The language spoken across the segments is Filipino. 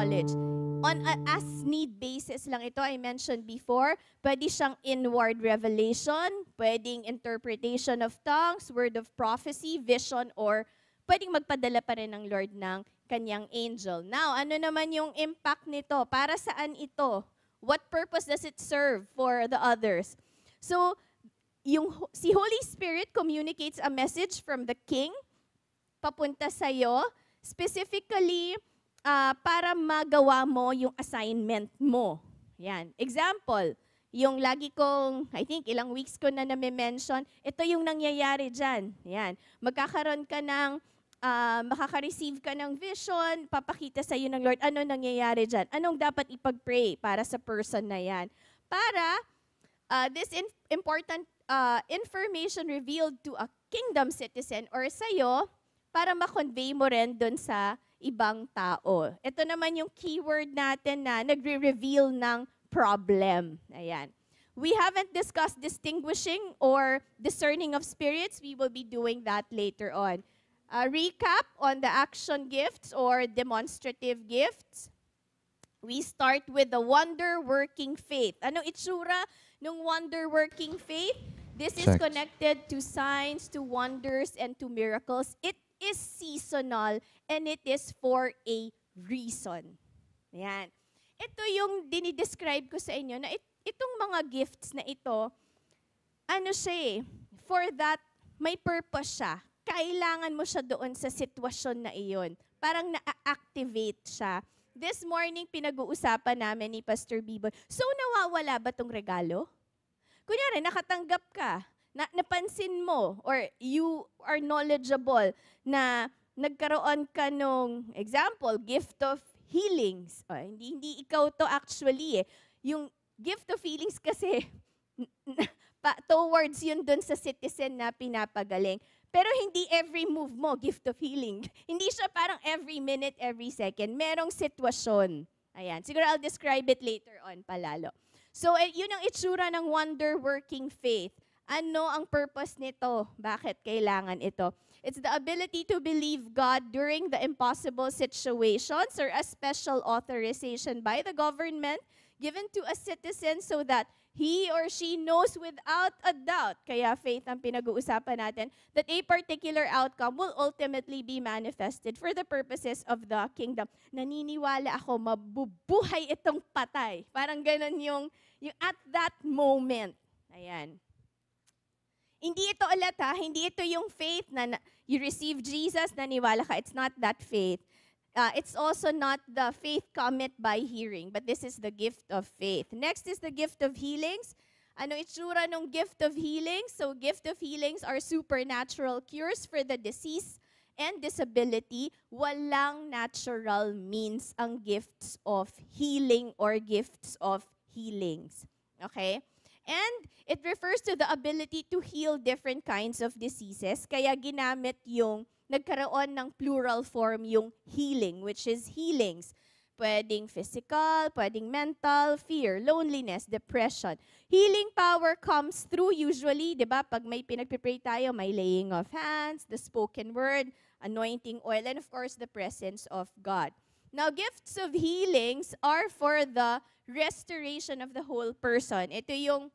College. On a as-need basis lang ito, I mentioned before, pwede siyang inward revelation, pwedeng interpretation of tongues, word of prophecy, vision, or pwedeng magpadala pa rin ng Lord ng kanyang angel. Now, ano naman yung impact nito? Para saan ito? What purpose does it serve for the others? So, yung si Holy Spirit communicates a message from the king papunta sa iyo specifically uh, para magawa mo yung assignment mo. Yan. Example, yung lagi kong, I think ilang weeks ko na nami-mention, ito yung nangyayari dyan. Yan. Magkakaroon ka ng, uh, makaka-receive ka ng vision, papakita sa iyo ng Lord, ano nangyayari dyan? Anong dapat ipag-pray para sa person na yan? Para uh, this in- important uh, information revealed to a kingdom citizen or sa'yo, para ma-convey mo rin doon sa ibang tao. Ito naman yung keyword natin na nagre-reveal ng problem. Ayan. We haven't discussed distinguishing or discerning of spirits. We will be doing that later on. A recap on the action gifts or demonstrative gifts. We start with the wonder-working faith. Ano itsura ng wonder-working faith? This is connected to signs, to wonders, and to miracles. It is seasonal and it is for a reason. Yan. Ito yung dinidescribe ko sa inyo na it, itong mga gifts na ito, ano siya eh, for that, may purpose siya. Kailangan mo siya doon sa sitwasyon na iyon. Parang na-activate siya. This morning, pinag-uusapan namin ni Pastor Bibo, so nawawala ba tong regalo? Kunyari, nakatanggap ka na, napansin mo or you are knowledgeable na nagkaroon ka nung example, gift of healings. O, hindi, hindi ikaw to actually eh. Yung gift of healings kasi pa, towards yun dun sa citizen na pinapagaling. Pero hindi every move mo, gift of healing. hindi siya parang every minute, every second. Merong sitwasyon. Ayan. Siguro I'll describe it later on palalo. So, eh, yun ang itsura ng wonder-working faith ano ang purpose nito? Bakit kailangan ito? It's the ability to believe God during the impossible situations or a special authorization by the government given to a citizen so that he or she knows without a doubt, kaya faith ang pinag-uusapan natin, that a particular outcome will ultimately be manifested for the purposes of the kingdom. Naniniwala ako, mabubuhay itong patay. Parang ganun yung, yung at that moment. Ayan. Hindi ito ulit ha, hindi ito yung faith na, you receive Jesus, naniwala ka. It's not that faith. Uh, it's also not the faith cometh by hearing, but this is the gift of faith. Next is the gift of healings. Ano itsura ng gift of healings? So gift of healings are supernatural cures for the disease and disability. Walang natural means ang gifts of healing or gifts of healings. Okay? And it refers to the ability to heal different kinds of diseases. Kaya ginamit yung nagkaroon ng plural form yung healing, which is healings. Pwedeng physical, pwedeng mental, fear, loneliness, depression. Healing power comes through usually, di ba, pag may pinagpipray tayo, may laying of hands, the spoken word, anointing oil, and of course, the presence of God. Now, gifts of healings are for the restoration of the whole person. Ito yung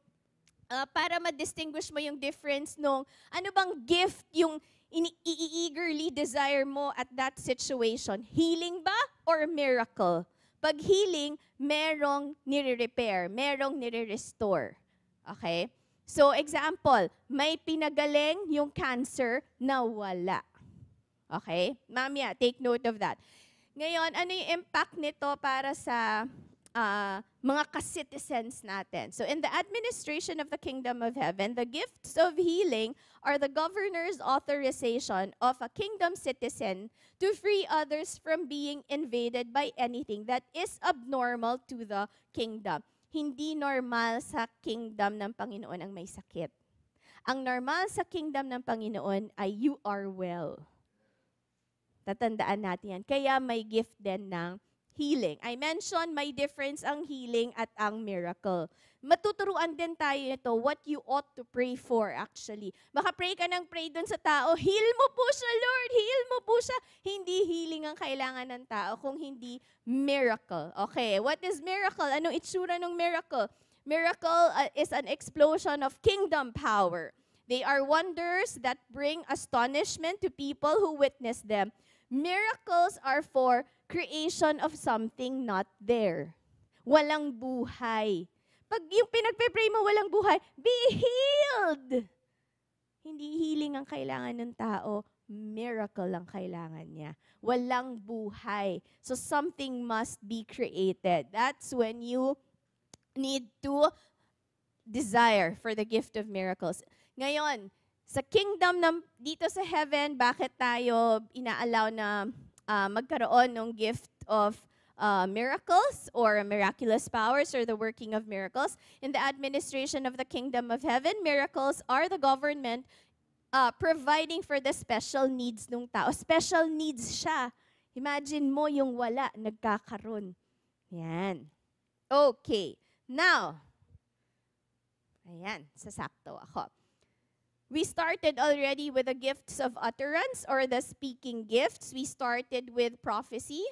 uh, para ma-distinguish mo yung difference nung ano bang gift yung ini-eagerly desire mo at that situation. Healing ba or miracle? Pag healing, merong nire-repair, merong nire-restore. Okay? So, example, may pinagaling yung cancer na wala. Okay? Mamya, take note of that. Ngayon, ano yung impact nito para sa uh, mga ka-citizens natin. So in the administration of the kingdom of heaven, the gifts of healing are the governor's authorization of a kingdom citizen to free others from being invaded by anything that is abnormal to the kingdom. Hindi normal sa kingdom ng Panginoon ang may sakit. Ang normal sa kingdom ng Panginoon ay you are well. Tatandaan natin yan. Kaya may gift din ng healing. I mentioned may difference ang healing at ang miracle. Matuturuan din tayo nito what you ought to pray for actually. Baka pray ka ng pray dun sa tao, heal mo po siya Lord, heal mo po siya. Hindi healing ang kailangan ng tao kung hindi miracle. Okay, what is miracle? Anong itsura ng miracle? Miracle uh, is an explosion of kingdom power. They are wonders that bring astonishment to people who witness them. Miracles are for creation of something not there. Walang buhay. Pag yung pinagpe-pray mo walang buhay, be healed! Hindi healing ang kailangan ng tao, miracle ang kailangan niya. Walang buhay. So something must be created. That's when you need to desire for the gift of miracles. Ngayon, sa kingdom ng, dito sa heaven, bakit tayo inaalaw na uh, magkaroon ng gift of uh, miracles or miraculous powers or the working of miracles. In the administration of the kingdom of heaven, miracles are the government uh, providing for the special needs ng tao. Special needs siya. Imagine mo yung wala, nagkakaroon. Yan. Okay. Now, ayan, sasakto ako. We started already with the gifts of utterance or the speaking gifts. We started with prophecy.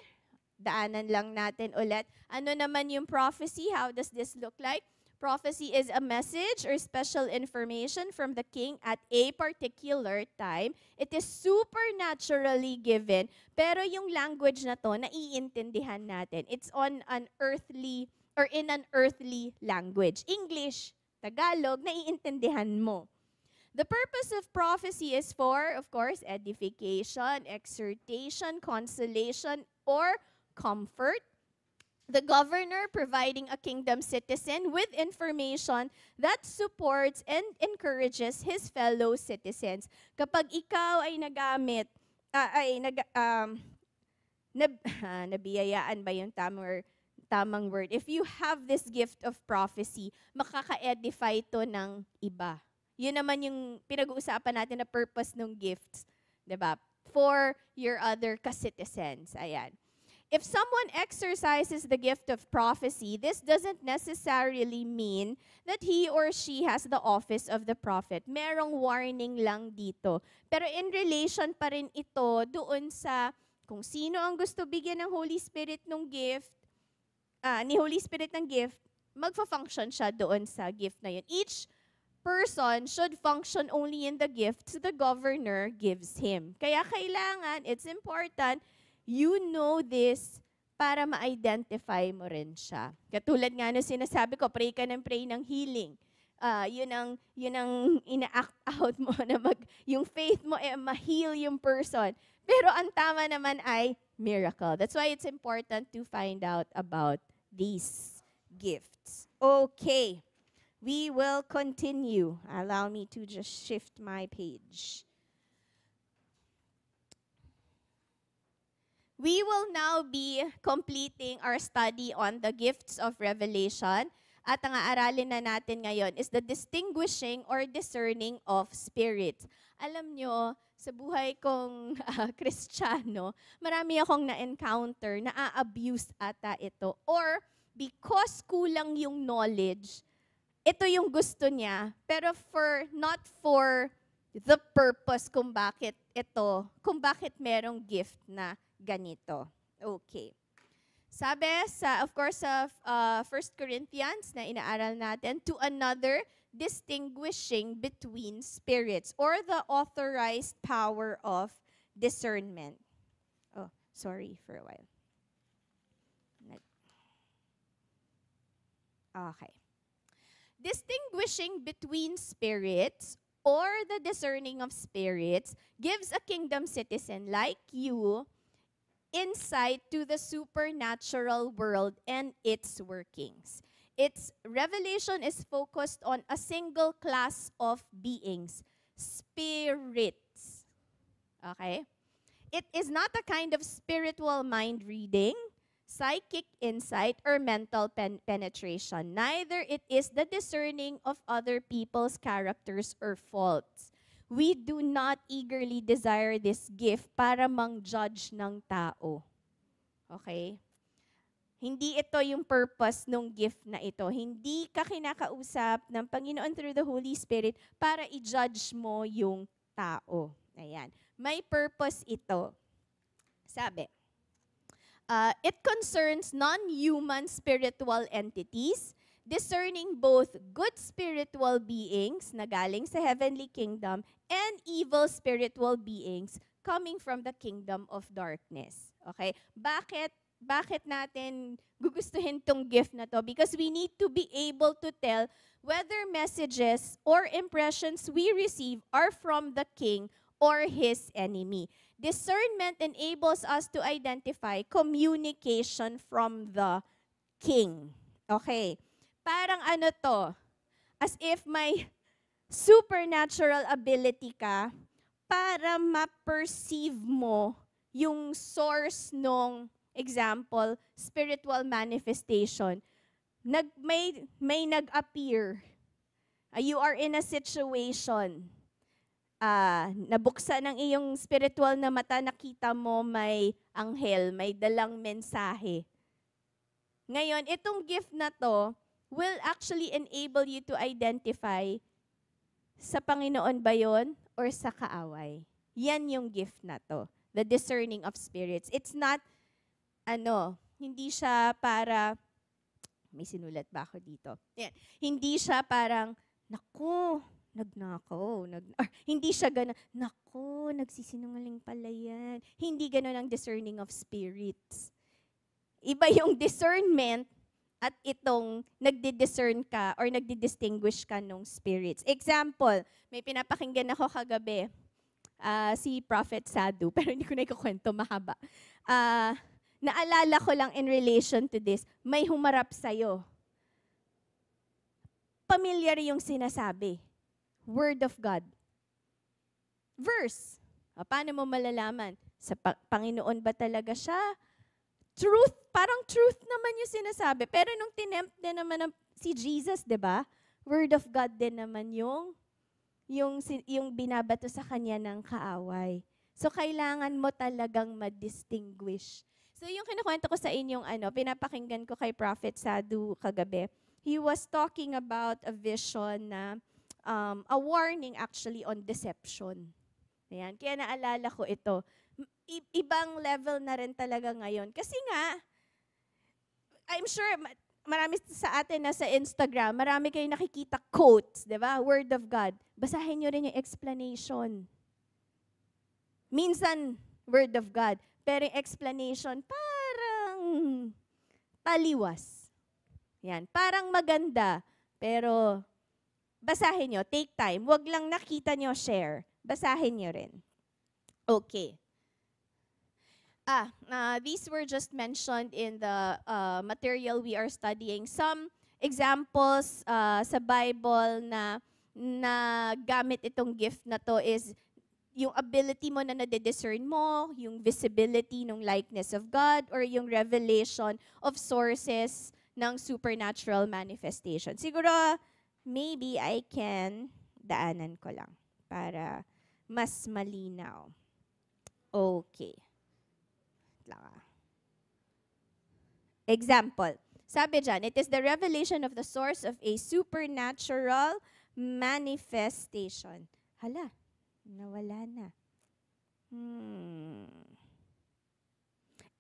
Daanan lang natin ulit. Ano naman yung prophecy? How does this look like? Prophecy is a message or special information from the king at a particular time. It is supernaturally given, pero yung language na to, naiintindihan natin. It's on an earthly or in an earthly language. English, Tagalog, naiintindihan mo. The purpose of prophecy is for, of course, edification, exhortation, consolation, or comfort. The governor providing a kingdom citizen with information that supports and encourages his fellow citizens. Kapag ikaw ay nagamit, uh, ay nag, um, nab, uh, nabiyayaan ba yung tamang, tamang word? If you have this gift of prophecy, makaka-edify to ng iba. Yun naman yung pinag-uusapan natin na purpose ng gifts, 'di ba? For your other citizens. Ayan. If someone exercises the gift of prophecy, this doesn't necessarily mean that he or she has the office of the prophet. Merong warning lang dito. Pero in relation pa rin ito doon sa kung sino ang gusto bigyan ng Holy Spirit ng gift, uh, ni Holy Spirit ng gift, magfa-function siya doon sa gift na yun. Each person should function only in the gifts the governor gives him. Kaya kailangan, it's important, you know this para ma-identify mo rin siya. Katulad nga nung sinasabi ko, pray ka ng pray ng healing. Uh, yun ang, yun ang ina-act out mo na mag, yung faith mo eh, ma-heal yung person. Pero ang tama naman ay miracle. That's why it's important to find out about these gifts. Okay. We will continue. Allow me to just shift my page. We will now be completing our study on the gifts of revelation. At ang aaralin na natin ngayon is the distinguishing or discerning of spirits. Alam nyo, sa buhay kong uh, marami akong na-encounter na a-abuse ata ito. Or because kulang yung knowledge, ito yung gusto niya, pero for, not for the purpose kung bakit ito, kung bakit merong gift na ganito. Okay. Sabi sa, of course, of uh, 1 Corinthians na inaaral natin, to another distinguishing between spirits or the authorized power of discernment. Oh, sorry for a while. Okay. distinguishing between spirits or the discerning of spirits gives a kingdom citizen like you insight to the supernatural world and its workings. Its revelation is focused on a single class of beings, spirits. Okay? It is not a kind of spiritual mind reading, psychic insight, or mental pen- penetration. Neither it is the discerning of other people's characters or faults. We do not eagerly desire this gift para mang-judge ng tao. Okay? Hindi ito yung purpose ng gift na ito. Hindi ka kinakausap ng Panginoon through the Holy Spirit para i-judge mo yung tao. Ayan. May purpose ito. Sabi, Uh, it concerns non-human spiritual entities, discerning both good spiritual beings na galing sa heavenly kingdom and evil spiritual beings coming from the kingdom of darkness. Okay? Bakit bakit natin gugustuhin tong gift na to? Because we need to be able to tell whether messages or impressions we receive are from the king or his enemy. Discernment enables us to identify communication from the king. Okay. Parang ano to, as if may supernatural ability ka para ma-perceive mo yung source nung example, spiritual manifestation. Nag, may, may nag-appear. You are in a situation uh, nabuksan ng iyong spiritual na mata, nakita mo may anghel, may dalang mensahe. Ngayon, itong gift na to will actually enable you to identify sa Panginoon ba yon or sa kaaway. Yan yung gift na to, the discerning of spirits. It's not, ano, hindi siya para, may sinulat ba ako dito? Yan. Hindi siya parang, naku, nagnakaw, nag, or, ah, hindi siya gano'n, nako, nagsisinungaling pala yan. Hindi gano'n ang discerning of spirits. Iba yung discernment at itong nagdi-discern ka or nagdi-distinguish ka nung spirits. Example, may pinapakinggan ako kagabi, uh, si Prophet Sadu, pero hindi ko na ikukwento, mahaba. Uh, naalala ko lang in relation to this, may humarap sa'yo. Pamilyar yung sinasabi Word of God. Verse. O, ah, paano mo malalaman? Sa pa- Panginoon ba talaga siya? Truth. Parang truth naman yung sinasabi. Pero nung tinempt na naman ng, si Jesus, di ba? Word of God din naman yung yung, yung binabato sa kanya ng kaaway. So, kailangan mo talagang ma-distinguish. So, yung kinukwento ko sa inyong ano, pinapakinggan ko kay Prophet Sadu kagabi, he was talking about a vision na um, a warning actually on deception. Ayan, kaya naalala ko ito. I- ibang level na rin talaga ngayon. Kasi nga, I'm sure marami sa atin na sa Instagram, marami kayong nakikita quotes, di ba? Word of God. Basahin nyo rin yung explanation. Minsan, Word of God. Pero yung explanation, parang taliwas. Yan. Parang maganda, pero basahin nyo. Take time. Huwag lang nakita nyo share. Basahin nyo rin. Okay. Ah, uh, these were just mentioned in the uh, material we are studying. Some examples uh, sa Bible na na gamit itong gift na to is yung ability mo na nade-discern mo, yung visibility ng likeness of God, or yung revelation of sources ng supernatural manifestation. Siguro, maybe I can, daanan ko lang para mas malinaw. Okay. Lang ah. Example. Sabi dyan, it is the revelation of the source of a supernatural manifestation. Hala, nawala na. Hmm.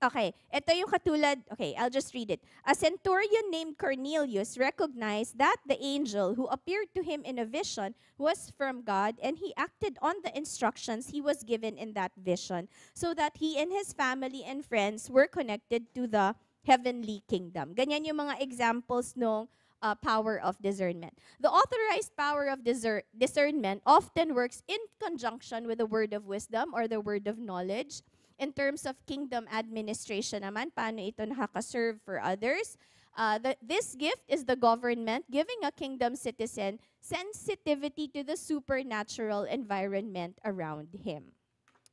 Okay, ito yung katulad, okay, I'll just read it. A centurion named Cornelius recognized that the angel who appeared to him in a vision was from God, and he acted on the instructions he was given in that vision, so that he and his family and friends were connected to the heavenly kingdom. Ganyan yung mga examples nung uh, power of discernment. The authorized power of discernment often works in conjunction with the word of wisdom or the word of knowledge In terms of kingdom administration naman, paano ito nakaka-serve for others? Uh, the, this gift is the government giving a kingdom citizen sensitivity to the supernatural environment around him.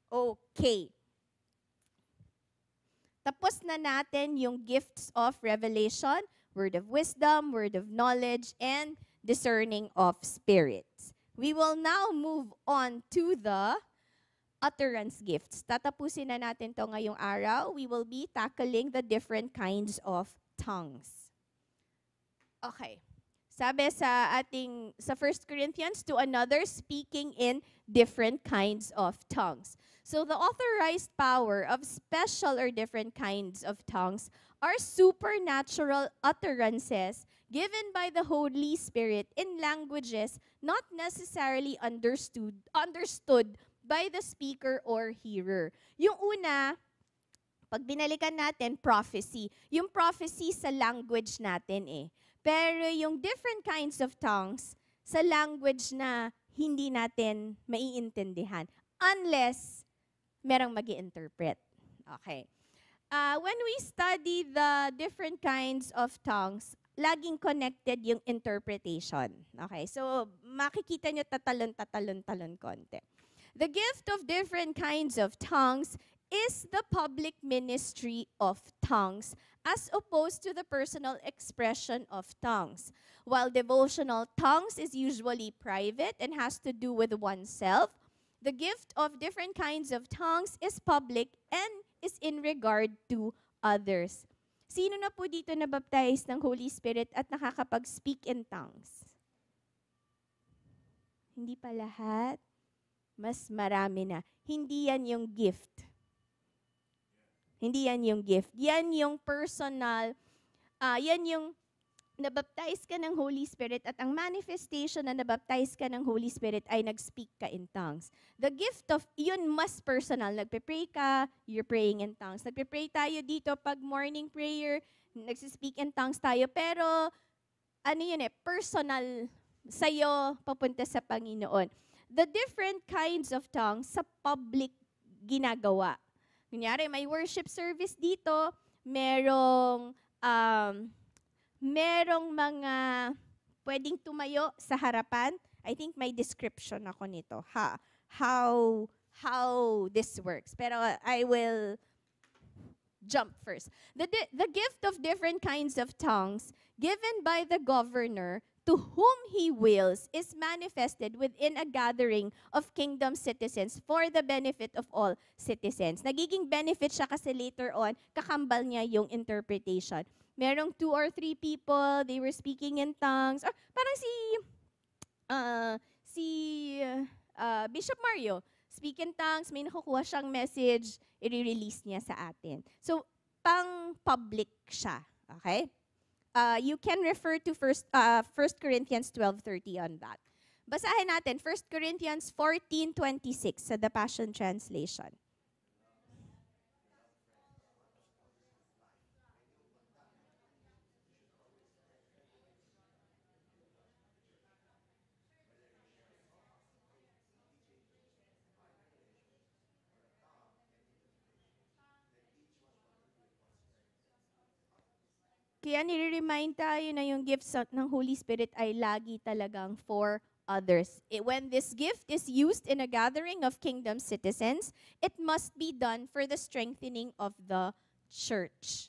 Okay. Tapos na natin yung gifts of revelation, word of wisdom, word of knowledge, and discerning of spirits. We will now move on to the utterance gifts. Tatapusin na natin to ngayong araw. We will be tackling the different kinds of tongues. Okay. Sabi sa ating sa 1 Corinthians to another speaking in different kinds of tongues. So the authorized power of special or different kinds of tongues are supernatural utterances given by the Holy Spirit in languages not necessarily understood understood by the speaker or hearer. Yung una, pag binalikan natin, prophecy. Yung prophecy sa language natin eh. Pero yung different kinds of tongues, sa language na hindi natin maiintindihan. Unless, merang mag interpret Okay. Uh, when we study the different kinds of tongues, laging connected yung interpretation. Okay, so makikita nyo tatalon-tatalon-talon konti. The gift of different kinds of tongues is the public ministry of tongues as opposed to the personal expression of tongues. While devotional tongues is usually private and has to do with oneself, the gift of different kinds of tongues is public and is in regard to others. Sino na po dito na baptized ng Holy Spirit at nakakapag-speak in tongues? Hindi pa lahat mas marami na. Hindi yan yung gift. Hindi yan yung gift. Yan yung personal, uh, yan yung nabaptize ka ng Holy Spirit at ang manifestation na nabaptize ka ng Holy Spirit ay nag-speak ka in tongues. The gift of, yun mas personal. Nagpe-pray ka, you're praying in tongues. Nagpe-pray tayo dito pag morning prayer, nagsispeak in tongues tayo. Pero, ano yun eh, personal sa'yo papunta sa Panginoon the different kinds of tongues sa public ginagawa. Kunyari, may worship service dito, merong, um, merong mga pwedeng tumayo sa harapan. I think may description ako nito. Ha, how, how this works. Pero I will jump first. The, the gift of different kinds of tongues given by the governor to whom he wills is manifested within a gathering of kingdom citizens for the benefit of all citizens. Nagiging benefit siya kasi later on, kakambal niya yung interpretation. Merong two or three people, they were speaking in tongues, or parang si, uh, si uh, Bishop Mario, speak in tongues, may nakukuha siyang message, i-release niya sa atin. So, pang-public siya. Okay? uh, you can refer to first, uh, First Corinthians 12.30 on that. Basahin natin, 1 Corinthians 14.26 sa The Passion Translation. Kaya nire-remind tayo na yung gifts ng Holy Spirit ay lagi talagang for others. It, when this gift is used in a gathering of kingdom citizens, it must be done for the strengthening of the church.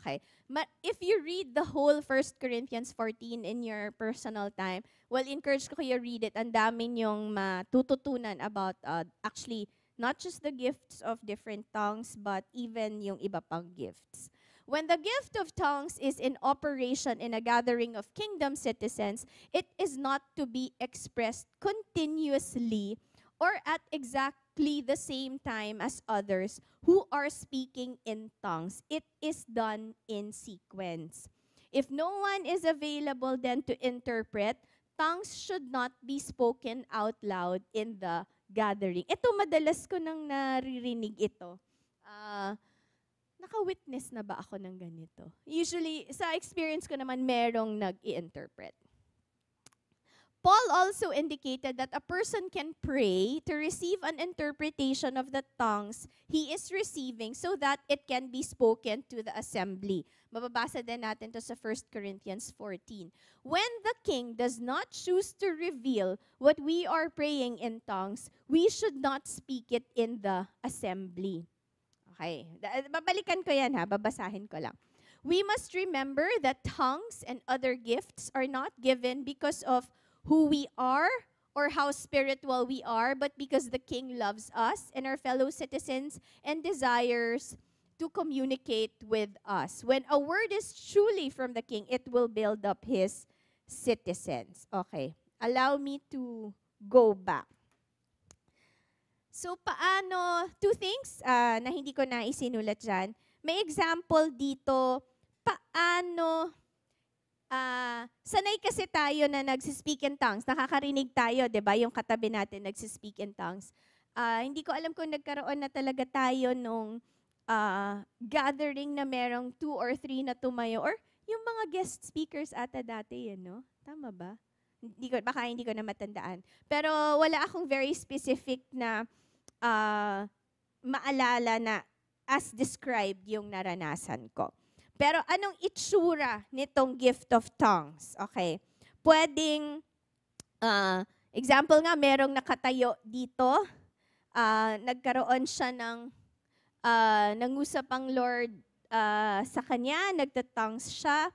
Okay. But if you read the whole 1 Corinthians 14 in your personal time, well, encourage ko kayo read it. Ang dami niyong matututunan about uh, actually not just the gifts of different tongues, but even yung iba pang gifts. When the gift of tongues is in operation in a gathering of kingdom citizens, it is not to be expressed continuously or at exactly the same time as others who are speaking in tongues. It is done in sequence. If no one is available then to interpret, tongues should not be spoken out loud in the gathering. Ito, madalas ko nang naririnig ito. Uh, naka-witness na ba ako ng ganito? Usually, sa experience ko naman, merong nag-i-interpret. Paul also indicated that a person can pray to receive an interpretation of the tongues he is receiving so that it can be spoken to the assembly. Mababasa din natin to sa 1 Corinthians 14. When the king does not choose to reveal what we are praying in tongues, we should not speak it in the assembly. Okay. Eh, babalikan ko yan ha. Babasahin ko lang. We must remember that tongues and other gifts are not given because of who we are or how spiritual we are, but because the King loves us and our fellow citizens and desires to communicate with us. When a word is truly from the King, it will build up his citizens. Okay. Allow me to go back. So paano, two things uh, na hindi ko na isinulat dyan. May example dito, paano, uh, sanay kasi tayo na nagsispeak in tongues. Nakakarinig tayo, di ba? Yung katabi natin nagsispeak in tongues. Uh, hindi ko alam kung nagkaroon na talaga tayo nung uh, gathering na merong two or three na tumayo. Or yung mga guest speakers ata dati yan, eh, no? Tama ba? Hindi ko, baka hindi ko na matandaan. Pero wala akong very specific na uh, maalala na as described yung naranasan ko. Pero anong itsura nitong gift of tongues? Okay. Pwedeng, uh, example nga, merong nakatayo dito. Uh, nagkaroon siya ng uh, nangusap ang Lord uh, sa kanya, nagtatongs siya.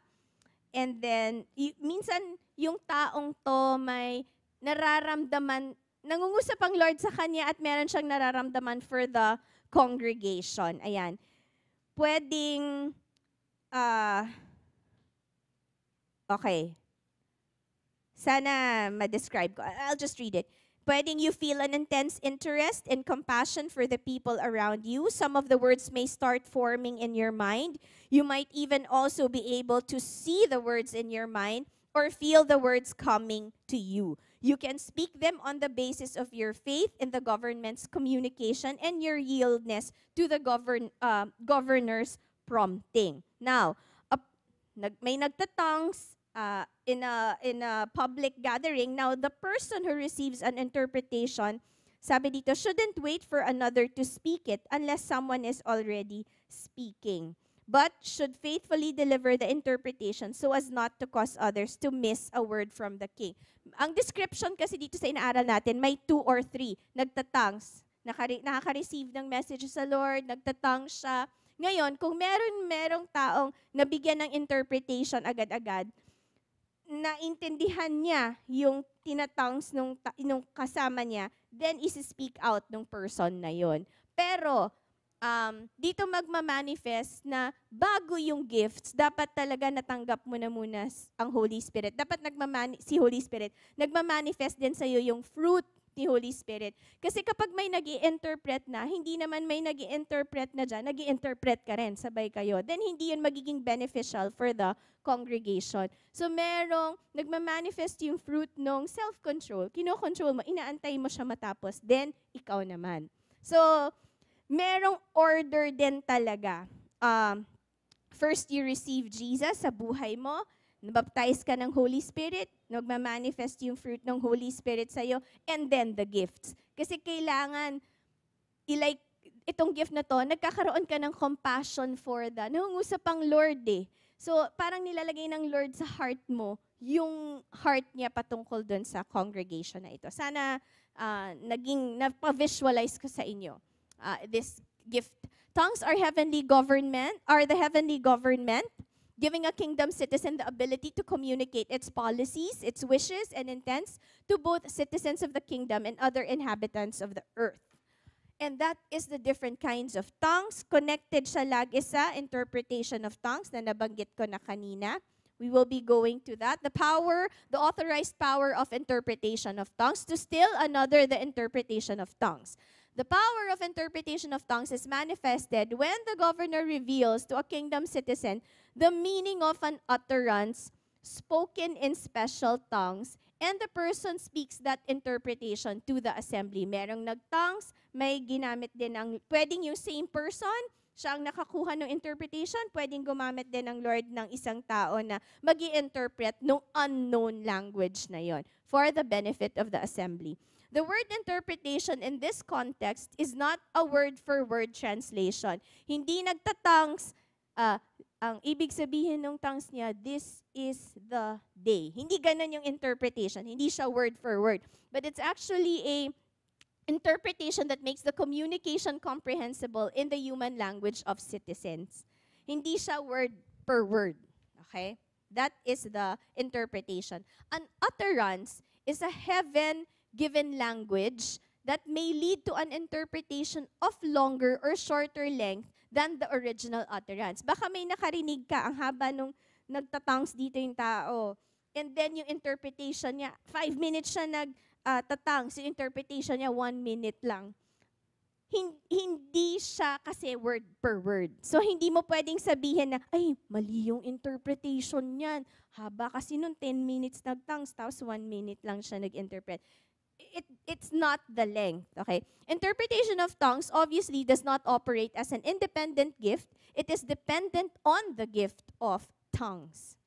And then, y- minsan yung taong to may nararamdaman nangungusap ang Lord sa kanya at meron siyang nararamdaman for the congregation. Ayan. Pwedeng, uh, okay. Sana ma-describe ko. I'll just read it. Pwedeng you feel an intense interest and compassion for the people around you. Some of the words may start forming in your mind. You might even also be able to see the words in your mind or feel the words coming to you. You can speak them on the basis of your faith in the government's communication and your yieldness to the govern, uh, governor's prompting. Now, a nag, may nagtatongs uh, in, a, in a public gathering. Now, the person who receives an interpretation, sabi dito, shouldn't wait for another to speak it unless someone is already speaking. but should faithfully deliver the interpretation so as not to cause others to miss a word from the king. Ang description kasi dito sa inaaral natin, may two or three. Nagtatangs, nakaka-receive ng message sa Lord, nagtatangs siya. Ngayon, kung meron merong taong nabigyan ng interpretation agad-agad, naintindihan niya yung tinatangs nung, nung kasama niya, then is speak out nung person na yon. Pero, um, dito magmamanifest na bago yung gifts, dapat talaga natanggap mo na muna ang Holy Spirit. Dapat nagmamani- si Holy Spirit, nagmamanifest din sa'yo yung fruit ni Holy Spirit. Kasi kapag may nag interpret na, hindi naman may nag interpret na dyan, nag interpret ka rin, sabay kayo. Then hindi yun magiging beneficial for the congregation. So merong nagmamanifest yung fruit ng self-control. Kinokontrol mo, inaantay mo siya matapos, then ikaw naman. So, merong order din talaga. Um, first, you receive Jesus sa buhay mo. Nabaptize ka ng Holy Spirit, nagmamanifest yung fruit ng Holy Spirit sa'yo, and then the gifts. Kasi kailangan, ilike, itong gift na to, nagkakaroon ka ng compassion for the, nangungusap ang Lord eh. So, parang nilalagay ng Lord sa heart mo, yung heart niya patungkol dun sa congregation na ito. Sana uh, naging, napavisualize ko sa inyo uh, this gift. Tongues are heavenly government, are the heavenly government, giving a kingdom citizen the ability to communicate its policies, its wishes, and intents to both citizens of the kingdom and other inhabitants of the earth. And that is the different kinds of tongues. Connected siya lagi sa interpretation of tongues na nabanggit ko na kanina. We will be going to that. The power, the authorized power of interpretation of tongues to still another the interpretation of tongues. The power of interpretation of tongues is manifested when the governor reveals to a kingdom citizen the meaning of an utterance spoken in special tongues and the person speaks that interpretation to the assembly. Merong nagtongues, may ginamit din ang, pwedeng yung same person, siya ang nakakuha ng interpretation, pwedeng gumamit din ng Lord ng isang tao na mag interpret ng unknown language na yon for the benefit of the assembly. The word interpretation in this context is not a word-for-word -word translation. Hindi nagtatangs, uh, ang ibig sabihin ng tongues niya, this is the day. Hindi ganun yung interpretation. Hindi siya word for word. But it's actually a interpretation that makes the communication comprehensible in the human language of citizens. Hindi siya word per word. Okay? That is the interpretation. An utterance is a heaven given language that may lead to an interpretation of longer or shorter length than the original utterance. Baka may nakarinig ka, ang haba nung nagtatangs dito yung tao. And then yung interpretation niya, five minutes siya nagtatangs, ah, uh, yung interpretation niya, one minute lang. Hin hindi siya kasi word per word. So hindi mo pwedeng sabihin na, ay, mali yung interpretation niyan. Haba kasi nung 10 minutes nagtangs, tapos 1 minute lang siya nag-interpret. it, it's not the length, okay? Interpretation of tongues obviously does not operate as an independent gift. It is dependent on the gift of tongues.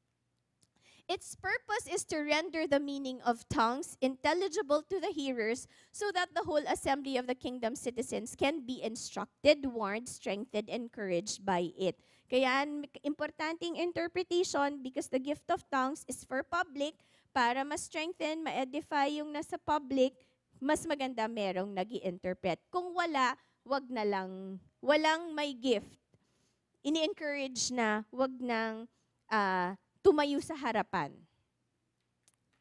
Its purpose is to render the meaning of tongues intelligible to the hearers so that the whole assembly of the kingdom citizens can be instructed, warned, strengthened, encouraged by it. Kaya importanting interpretation because the gift of tongues is for public, para ma-strengthen, ma-edify yung nasa public, mas maganda merong nag interpret Kung wala, wag na lang, walang may gift. Ini-encourage na, wag nang uh, tumayo sa harapan.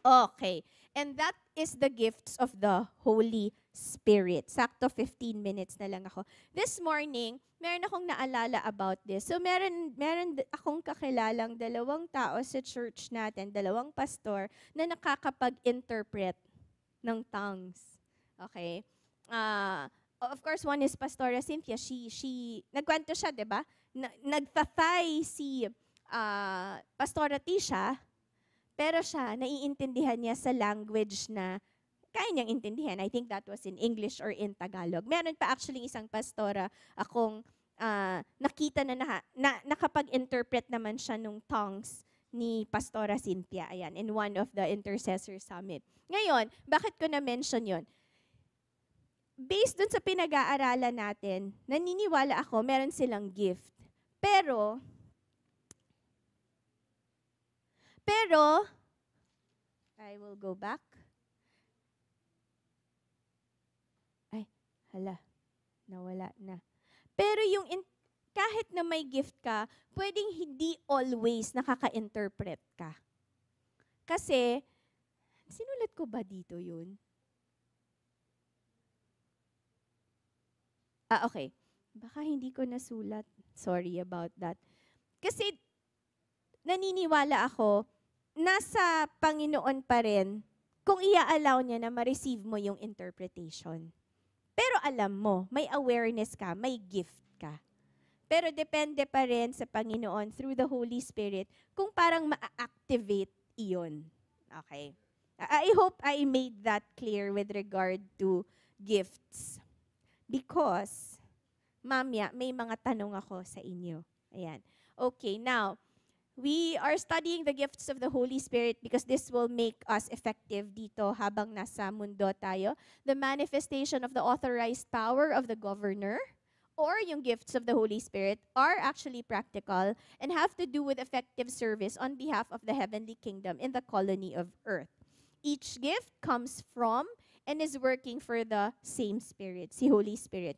Okay. And that is the gifts of the Holy Spirit. Sakto 15 minutes na lang ako. This morning, meron akong naalala about this. So meron, meron akong kakilalang dalawang tao sa church natin, dalawang pastor, na nakakapag-interpret ng tongues. Okay? Uh, of course, one is Pastora Cynthia. She, she, nagkwento siya, di ba? Na, nagtatay si uh, Pastora Tisha, pero siya, naiintindihan niya sa language na kaya niyang intindihan. I think that was in English or in Tagalog. Meron pa actually isang pastora akong uh, nakita na, na, na nakapag-interpret naman siya nung tongues ni Pastora Cynthia, ayan, in one of the Intercessor Summit. Ngayon, bakit ko na-mention yon? Based dun sa pinag-aaralan natin, naniniwala ako, meron silang gift. Pero, pero, I will go back. hala, nawala na. Pero yung in- kahit na may gift ka, pwedeng hindi always nakaka-interpret ka. Kasi, sinulat ko ba dito yun? Ah, okay. Baka hindi ko nasulat. Sorry about that. Kasi, naniniwala ako, nasa Panginoon pa rin kung ia-allow niya na ma-receive mo yung interpretation. Pero alam mo, may awareness ka, may gift ka. Pero depende pa rin sa Panginoon through the Holy Spirit kung parang ma-activate iyon. Okay. I hope I made that clear with regard to gifts. Because, mamya, may mga tanong ako sa inyo. Ayan. Okay, now, we are studying the gifts of the Holy Spirit because this will make us effective dito habang nasa mundo tayo. The manifestation of the authorized power of the governor or yung gifts of the Holy Spirit are actually practical and have to do with effective service on behalf of the heavenly kingdom in the colony of earth. Each gift comes from and is working for the same Spirit, si Holy Spirit.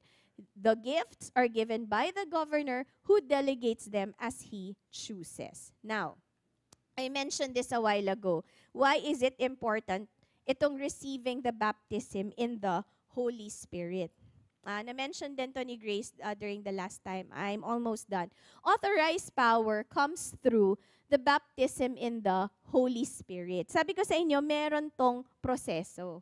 The gifts are given by the governor who delegates them as he chooses. Now, I mentioned this a while ago. Why is it important itong receiving the baptism in the Holy Spirit? Uh, na-mention din to ni Grace uh, during the last time. I'm almost done. Authorized power comes through the baptism in the Holy Spirit. Sabi ko sa inyo, meron tong proseso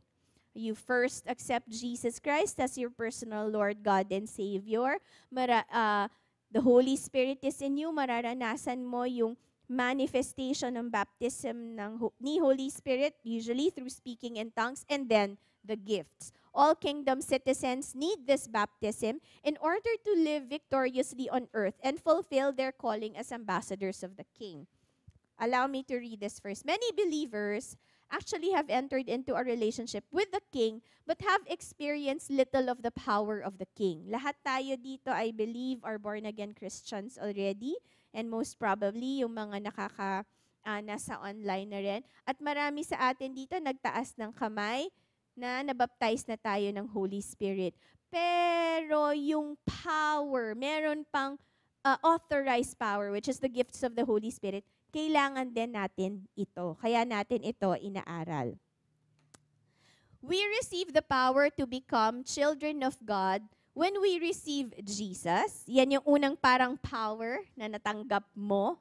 you first accept Jesus Christ as your personal Lord, God, and Savior, mara, uh, the Holy Spirit is in you, mararanasan mo yung manifestation ng baptism ng ho- ni Holy Spirit, usually through speaking in tongues, and then the gifts. All kingdom citizens need this baptism in order to live victoriously on earth and fulfill their calling as ambassadors of the King. Allow me to read this first. Many believers actually have entered into a relationship with the king but have experienced little of the power of the king. Lahat tayo dito, I believe, are born-again Christians already and most probably yung mga nakaka uh, nasa online na rin. At marami sa atin dito nagtaas ng kamay na nabaptize na tayo ng Holy Spirit. Pero yung power, meron pang uh, authorized power, which is the gifts of the Holy Spirit, kailangan din natin ito. Kaya natin ito inaaral. We receive the power to become children of God when we receive Jesus. Yan yung unang parang power na natanggap mo.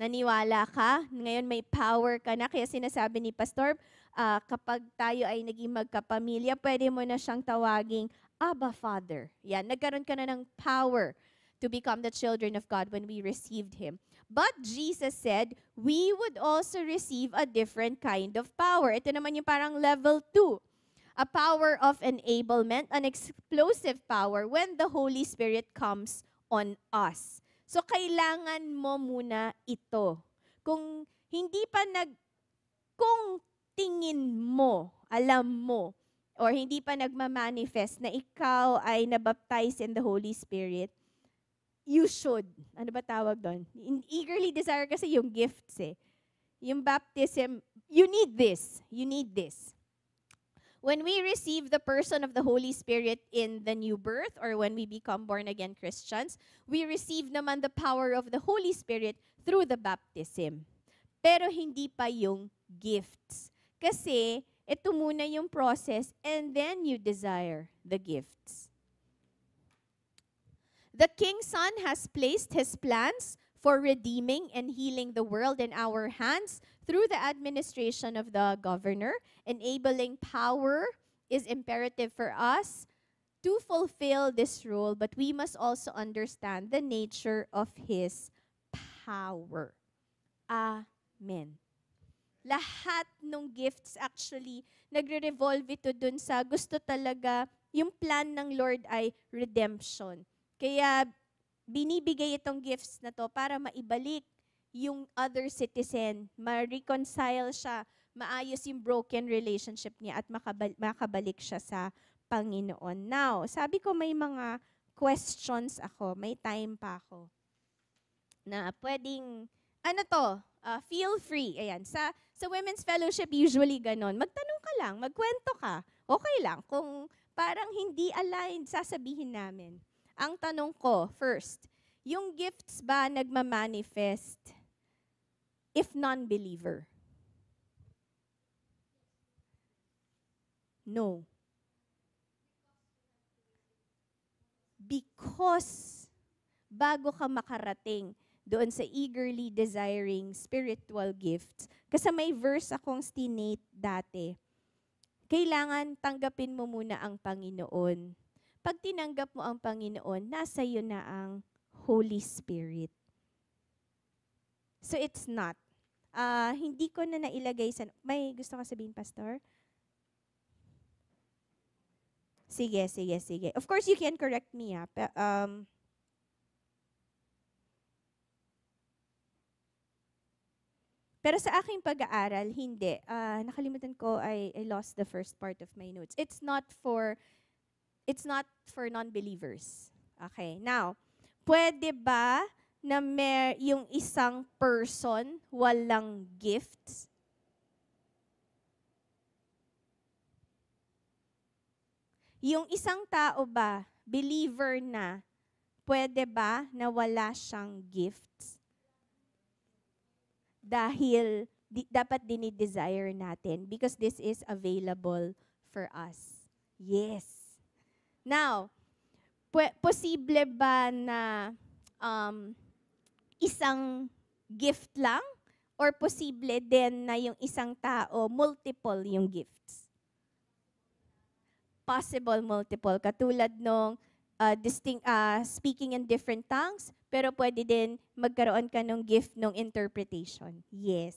Naniwala ka, ngayon may power ka na. Kaya sinasabi ni Pastor, uh, kapag tayo ay naging magkapamilya, pwede mo na siyang tawaging Abba Father. Yan, nagkaroon ka na ng power to become the children of God when we received Him. But Jesus said, we would also receive a different kind of power. Ito naman yung parang level 2. A power of enablement, an explosive power when the Holy Spirit comes on us. So, kailangan mo muna ito. Kung hindi pa nag... Kung tingin mo, alam mo, or hindi pa nagma-manifest na ikaw ay nabaptize in the Holy Spirit, you should. Ano ba tawag doon? In Eagerly desire kasi yung gifts eh. Yung baptism, you need this. You need this. When we receive the person of the Holy Spirit in the new birth or when we become born again Christians, we receive naman the power of the Holy Spirit through the baptism. Pero hindi pa yung gifts. Kasi ito muna yung process and then you desire the gifts. The king's son has placed his plans for redeeming and healing the world in our hands through the administration of the governor. Enabling power is imperative for us to fulfill this role, but we must also understand the nature of his power. Amen. Lahat ng gifts actually nagre-revolve ito dun sa gusto talaga yung plan ng Lord ay redemption kaya binibigay itong gifts na to para maibalik yung other citizen, ma-reconcile siya, maayos yung broken relationship niya at makabal- makabalik siya sa Panginoon. Now, sabi ko may mga questions ako, may time pa ako na pwedeng ano to, uh, feel free. Ayan, sa sa women's fellowship usually ganon. Magtanong ka lang, magkwento ka. Okay lang kung parang hindi aligned, sasabihin namin. Ang tanong ko, first, yung gifts ba nagmamanifest if non-believer? No. Because bago ka makarating doon sa eagerly desiring spiritual gifts, kasi may verse akong stinate dati, kailangan tanggapin mo muna ang Panginoon pag tinanggap mo ang Panginoon, nasa iyo na ang Holy Spirit. So it's not. Uh, hindi ko na nailagay sa... May gusto ka sabihin, Pastor? Sige, sige, sige. Of course, you can correct me. Ha? Ah, um, Pero sa aking pag-aaral, hindi. Uh, nakalimutan ko, I, I lost the first part of my notes. It's not for it's not for non-believers. Okay, now, pwede ba na mer yung isang person walang gifts? Yung isang tao ba, believer na, pwede ba na wala siyang gifts? Dahil di, dapat dinidesire natin because this is available for us. Yes. Now, pu- posible ba na um, isang gift lang? Or posible din na yung isang tao, multiple yung gifts? Possible multiple. Katulad nung uh, distinct, uh, speaking in different tongues, pero pwede din magkaroon ka ng gift ng interpretation. Yes.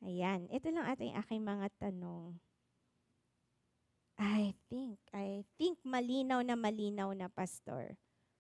Ayan. Ito lang ating aking mga tanong. I think, I think malinaw na malinaw na, Pastor.